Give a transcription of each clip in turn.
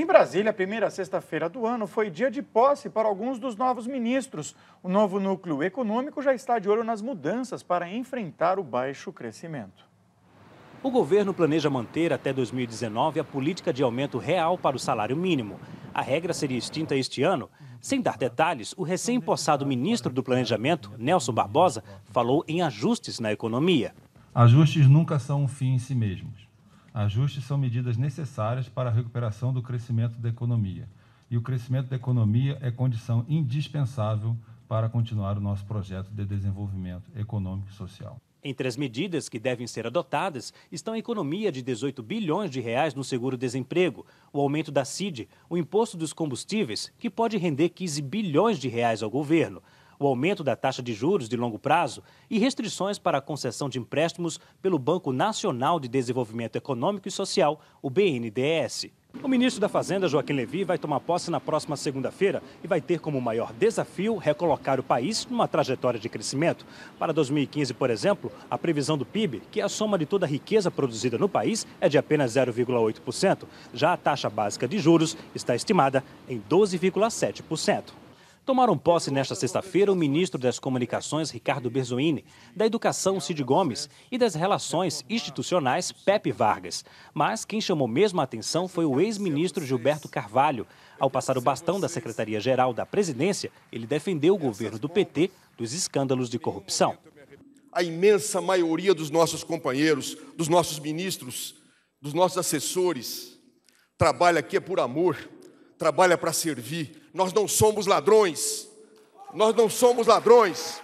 Em Brasília, a primeira sexta-feira do ano foi dia de posse para alguns dos novos ministros. O novo núcleo econômico já está de olho nas mudanças para enfrentar o baixo crescimento. O governo planeja manter até 2019 a política de aumento real para o salário mínimo. A regra seria extinta este ano. Sem dar detalhes, o recém-possado ministro do Planejamento, Nelson Barbosa, falou em ajustes na economia. Ajustes nunca são um fim em si mesmos. Ajustes são medidas necessárias para a recuperação do crescimento da economia. E o crescimento da economia é condição indispensável para continuar o nosso projeto de desenvolvimento econômico e social. Entre as medidas que devem ser adotadas estão a economia de 18 bilhões de reais no seguro-desemprego, o aumento da CID, o imposto dos combustíveis, que pode render 15 bilhões de reais ao governo, o aumento da taxa de juros de longo prazo e restrições para a concessão de empréstimos pelo Banco Nacional de Desenvolvimento Econômico e Social, o BNDES. O ministro da Fazenda, Joaquim Levi, vai tomar posse na próxima segunda-feira e vai ter como maior desafio recolocar o país numa trajetória de crescimento. Para 2015, por exemplo, a previsão do PIB, que é a soma de toda a riqueza produzida no país, é de apenas 0,8%. Já a taxa básica de juros está estimada em 12,7%. Tomaram posse nesta sexta-feira o ministro das Comunicações, Ricardo Berzoini, da Educação, Cid Gomes, e das Relações Institucionais, Pepe Vargas. Mas quem chamou mesmo a atenção foi o ex-ministro Gilberto Carvalho. Ao passar o bastão da Secretaria-Geral da Presidência, ele defendeu o governo do PT dos escândalos de corrupção. A imensa maioria dos nossos companheiros, dos nossos ministros, dos nossos assessores, trabalha aqui é por amor, trabalha para servir, nós não somos ladrões. Nós não somos ladrões.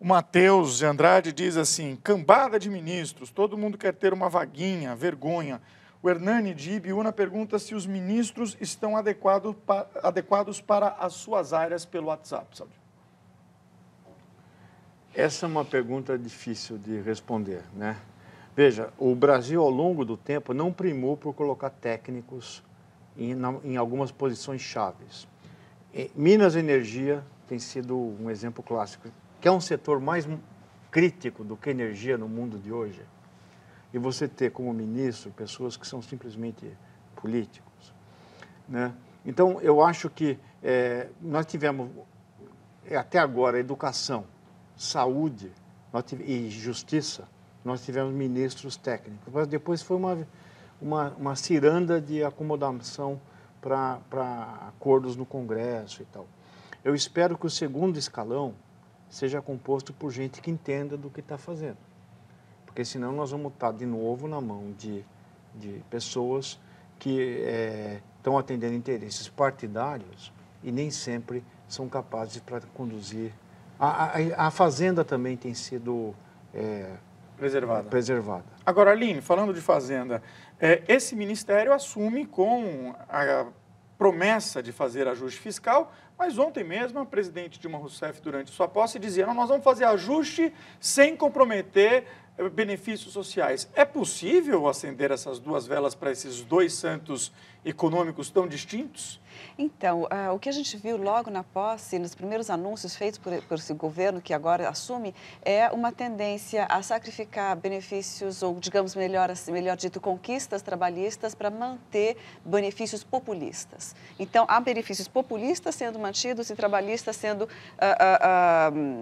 O Mateus de Andrade diz assim: cambada de ministros, todo mundo quer ter uma vaguinha, vergonha. O Hernani de Ibiúna pergunta se os ministros estão adequado pa, adequados para as suas áreas pelo WhatsApp. Sabe? Essa é uma pergunta difícil de responder, né? Veja, o Brasil ao longo do tempo não primou por colocar técnicos em, na, em algumas posições chaves. Minas Energia tem sido um exemplo clássico, que é um setor mais crítico do que energia no mundo de hoje. E você ter como ministro pessoas que são simplesmente políticos. Né? Então, eu acho que é, nós tivemos eh, até agora educação, saúde tivemos, e justiça, nós tivemos ministros técnicos, mas depois foi uma uma, uma ciranda de acomodação para acordos no Congresso e tal. Eu espero que o segundo escalão seja composto por gente que entenda do que está fazendo. Porque senão nós vamos estar tá de novo na mão de, de pessoas que estão é, atendendo interesses partidários e nem sempre são capazes para conduzir. A, a, a, Fazenda também tem sido. É, Preservada. Preservada. Agora, Aline, falando de Fazenda, é, esse ministério assume com a promessa de fazer ajuste fiscal, mas ontem mesmo a presidente Dilma Rousseff, durante sua posse, dizia: nós vamos fazer ajuste sem comprometer eh, benefícios sociais. É possível acender essas duas velas para esses dois santos econômicos tão distintos? Então, uh, o que a gente viu logo na posse, nos primeiros anúncios feitos por, por esse governo que agora assume, é uma tendência a sacrificar benefícios ou, digamos, melhor, assim, melhor dito, conquistas trabalhistas para manter benefícios populistas. Então, há benefícios populistas sendo mantidos e trabalhistas sendo uh,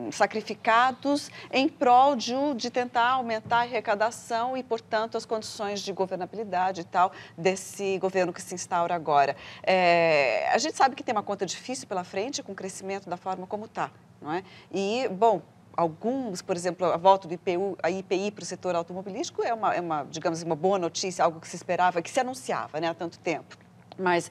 uh, sacrificados em prol de, de tentar aumentar a arrecadação e, portanto, as condições de governabilidade e tal desse governo que se instaura agora. É, a gente sabe que tem uma conta difícil pela frente com o crescimento da forma como está, não é? E, bom, alguns, por exemplo, a volta do IPU, a IPI para o setor automobilístico é uma, é uma, digamos, assim, uma boa notícia, algo que se esperava, que se anunciava né, há tanto tempo. Mas,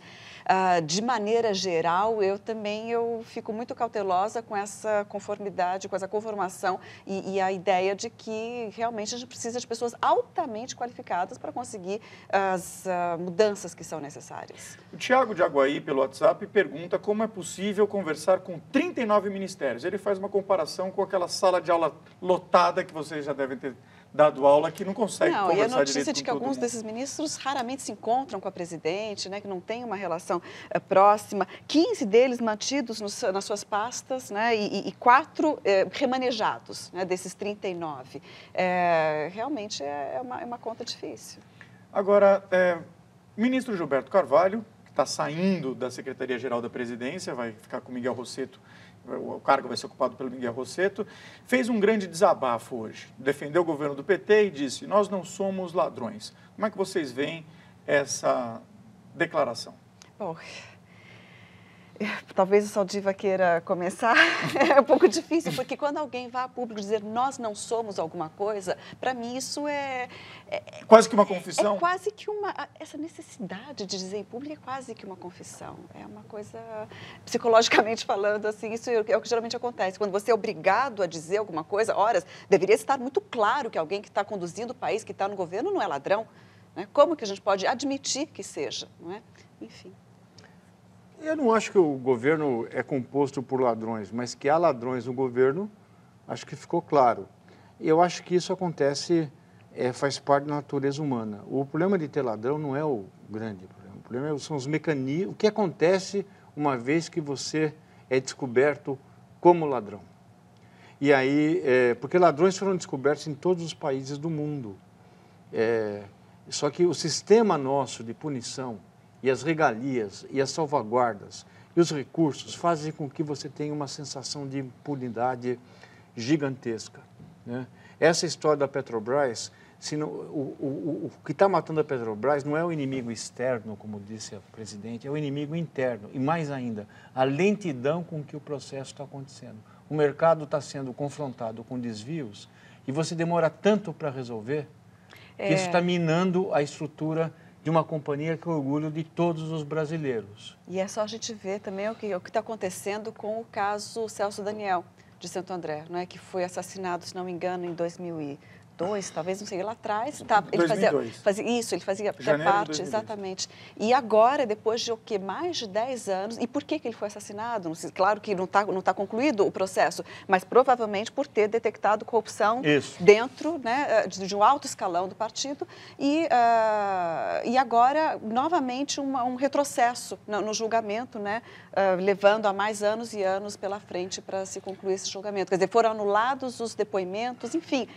uh, de maneira geral, eu também eu fico muito cautelosa com essa conformidade, com essa conformação e, e a ideia de que realmente a gente precisa de pessoas altamente qualificadas para conseguir as uh, mudanças que são necessárias. O Tiago de Aguaí, pelo WhatsApp, pergunta como é possível conversar com 39 ministérios. Ele faz uma comparação com aquela sala de aula lotada que vocês já devem ter dado aula que não consegue não, conversar e a notícia de que alguns mundo. desses ministros raramente se encontram com a presidente, né, que não tem uma relação é, próxima. 15 deles mantidos nas suas pastas né, e, e quatro é, remanejados né, desses 39. Eh, é, realmente é uma, é uma conta difícil. Agora, é, ministro Gilberto Carvalho, que está saindo da Secretaria-Geral da Presidência, vai ficar com Miguel Rosseto o cargo vai ser ocupado pelo Miguel Rosseto, fez um grande desabafo hoje. Defendeu o governo do PT e disse: Nós não somos ladrões. Como é que vocês veem essa declaração? Bom, Talvez o Saldiva queira começar. é um pouco difícil, porque quando alguém vai a público dizer nós não somos alguma coisa, para mim isso é, é, é, Quase que uma é confissão? É, é, quase que uma. Essa necessidade de dizer em público é quase que uma confissão. É uma coisa, psicologicamente falando, assim, isso é o que é geralmente acontece. Quando você é obrigado a dizer alguma coisa, horas, deveria estar muito claro que alguém que está conduzindo o país, que está no governo, não é ladrão. Né? Como que a gente pode admitir que seja? Não é? Enfim. Eu não acho que o governo é composto por ladrões, mas que há ladrões no governo, acho que ficou claro. Eu acho que isso acontece, é, faz parte da natureza humana. O problema de ter ladrão não é o grande problema. O problema é são os mecanismos, o que acontece uma vez que você é descoberto como ladrão. E aí, é, porque ladrões foram descobertos em todos os países do mundo. É, só que o sistema nosso de punição e as regalias e as salvaguardas e os recursos fazem com que você tenha uma sensação de impunidade gigantesca. Né? Essa história da Petrobras, não, o, o, o, que está matando a Petrobras não é o inimigo externo, como disse a presidente, é o inimigo interno. E mais ainda, a lentidão com que o processo está acontecendo. O mercado está sendo confrontado com desvios e você demora tanto para resolver que é... isso está minando a estrutura de uma companhia que é orgulho de todos os brasileiros. E é só a gente ver também o que o está acontecendo com o caso Celso Daniel, de Santo André, não é que foi assassinado, se não me engano, em 2000 e 2002, talvez, não sei, lá atrás. Tá, ele Fazia, fazia, isso, ele fazia parte, exatamente. E agora, depois de o que mais de 10 anos, e por que, que ele foi assassinado? Sei, claro que não está não tá concluído o processo, mas provavelmente por ter detectado corrupção isso. dentro né, eh, de um alto escalão do partido. E, uh, e agora, novamente, uma, um retrocesso no, no julgamento, né, uh, levando a mais anos e anos pela frente para se concluir esse julgamento. Quer dizer, foram anulados os depoimentos, enfim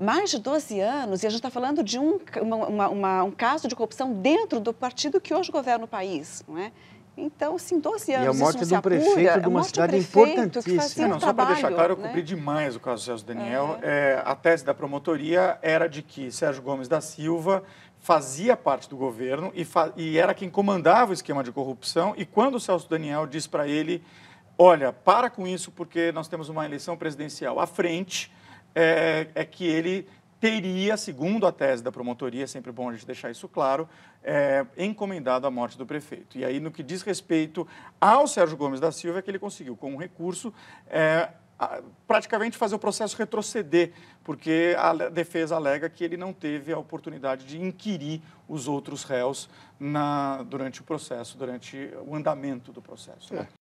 mais de 12 anos, e a gente está falando de um, uma, uma, um caso de corrupção dentro do partido que hoje governa o país, não é? Então, assim, 12 anos. E a morte de um apura, prefeito é de uma cidade importantíssima. Não, só só para deixar claro, eu né? cobri demais o caso do Celso Daniel. É. É, a tese da promotoria era de que Sérgio Gomes da Silva fazia parte do governo e, e era quem comandava o esquema de corrupção. E quando o Celso Daniel diz para ele: olha, para com isso, porque nós temos uma eleição presidencial à frente é, é que ele teria, segundo a tese da promotoria, é sempre bom a gente deixar isso claro, é, encomendado a morte do prefeito. E aí, no que diz respeito ao Sérgio Gomes da Silva, é que ele conseguiu, com um recurso, é, praticamente fazer o processo retroceder, porque a defesa alega que ele não teve a oportunidade de inquirir os outros réus na, durante o processo, durante o andamento do processo. Né? É.